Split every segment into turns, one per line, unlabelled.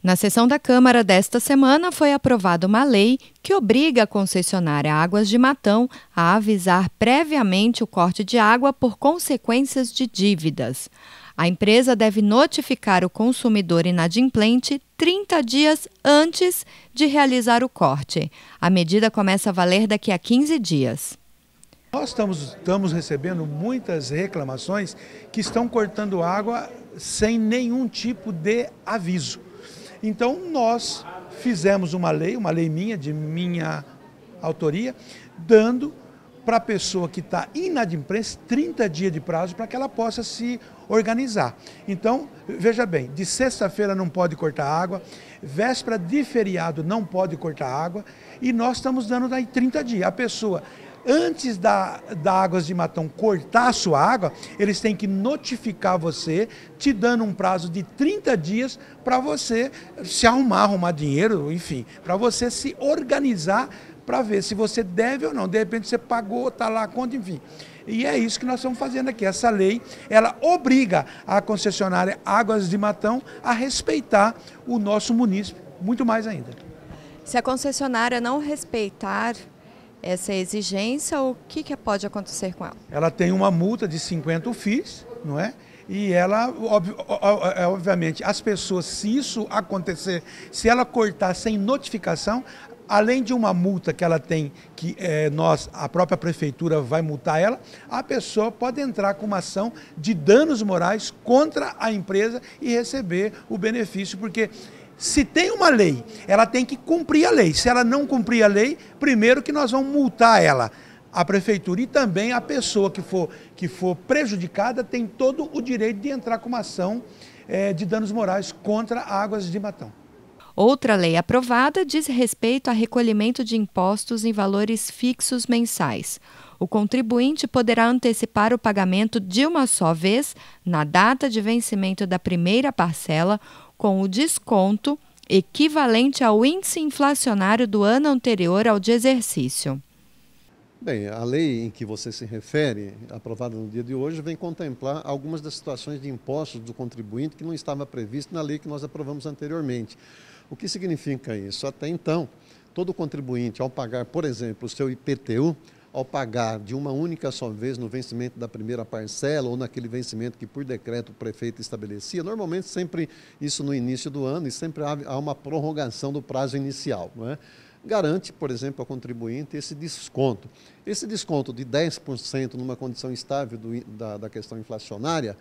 Na sessão da Câmara desta semana foi aprovada uma lei que obriga a concessionária Águas de Matão a avisar previamente o corte de água por consequências de dívidas. A empresa deve notificar o consumidor inadimplente 30 dias antes de realizar o corte. A medida começa a valer daqui a 15 dias.
Nós estamos, estamos recebendo muitas reclamações que estão cortando água sem nenhum tipo de aviso. Então nós fizemos uma lei, uma lei minha, de minha autoria, dando para a pessoa que está inadimplente 30 dias de prazo para que ela possa se organizar. Então, veja bem, de sexta-feira não pode cortar água, véspera de feriado não pode cortar água e nós estamos dando aí 30 dias. A pessoa antes da, da Águas de Matão cortar a sua água, eles têm que notificar você, te dando um prazo de 30 dias para você se arrumar, arrumar dinheiro, enfim, para você se organizar para ver se você deve ou não. De repente você pagou, está lá a conta, enfim. E é isso que nós estamos fazendo aqui. Essa lei, ela obriga a concessionária Águas de Matão a respeitar o nosso município, muito mais ainda.
Se a concessionária não respeitar, essa exigência, o que, que pode acontecer com ela?
Ela tem uma multa de 50 FIIs, não é? E ela, é, obviamente, as pessoas, se isso acontecer, se ela cortar sem notificação, além de uma multa que ela tem, que é, nós, a própria prefeitura vai multar ela, a pessoa pode entrar com uma ação de danos morais contra a empresa e receber o benefício, porque se tem uma lei, ela tem que cumprir a lei. Se ela não cumprir a lei, primeiro que nós vamos multar ela a prefeitura e também a pessoa que for, que for prejudicada tem todo o direito de entrar com uma ação é, de danos morais contra águas de matão.
Outra lei aprovada diz respeito a recolhimento de impostos em valores fixos mensais. O contribuinte poderá antecipar o pagamento de uma só vez, na data de vencimento da primeira parcela, com o desconto equivalente ao índice inflacionário do ano anterior ao de exercício.
Bem, a lei em que você se refere, aprovada no dia de hoje, vem contemplar algumas das situações de impostos do contribuinte que não estava previsto na lei que nós aprovamos anteriormente. O que significa isso? Até então, todo contribuinte, ao pagar, por exemplo, o seu IPTU, ao pagar de uma única só vez no vencimento da primeira parcela ou naquele vencimento que por decreto o prefeito estabelecia, normalmente sempre isso no início do ano e sempre há uma prorrogação do prazo inicial, não é? garante, por exemplo, ao contribuinte esse desconto. Esse desconto de 10% numa condição estável do, da, da questão inflacionária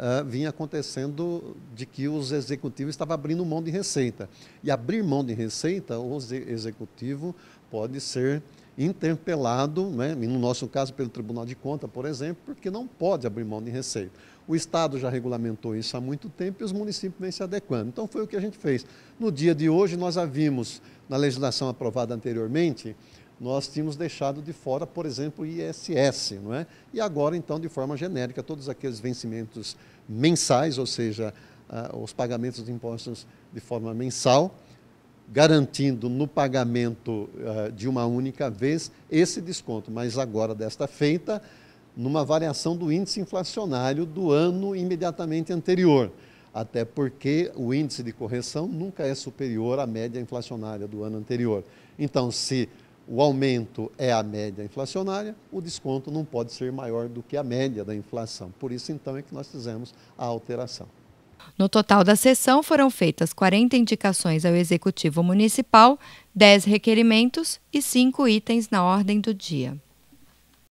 uh, vinha acontecendo de que os executivos estavam abrindo mão de receita. E abrir mão de receita, o executivo pode ser interpelado, né, no nosso caso pelo Tribunal de Conta, por exemplo, porque não pode abrir mão de receita. O Estado já regulamentou isso há muito tempo e os municípios vêm se adequando. Então foi o que a gente fez. No dia de hoje, nós havíamos, na legislação aprovada anteriormente, nós tínhamos deixado de fora, por exemplo, o ISS, não é? E agora, então, de forma genérica, todos aqueles vencimentos mensais, ou seja, uh, os pagamentos de impostos de forma mensal, garantindo no pagamento uh, de uma única vez esse desconto, mas agora desta feita, numa variação do índice inflacionário do ano imediatamente anterior até porque o índice de correção nunca é superior à média inflacionária do ano anterior. Então, se o aumento é a média inflacionária, o desconto não pode ser maior do que a média da inflação. Por isso, então, é que nós fizemos a alteração.
No total da sessão foram feitas 40 indicações ao Executivo Municipal, 10 requerimentos e 5 itens na ordem do dia.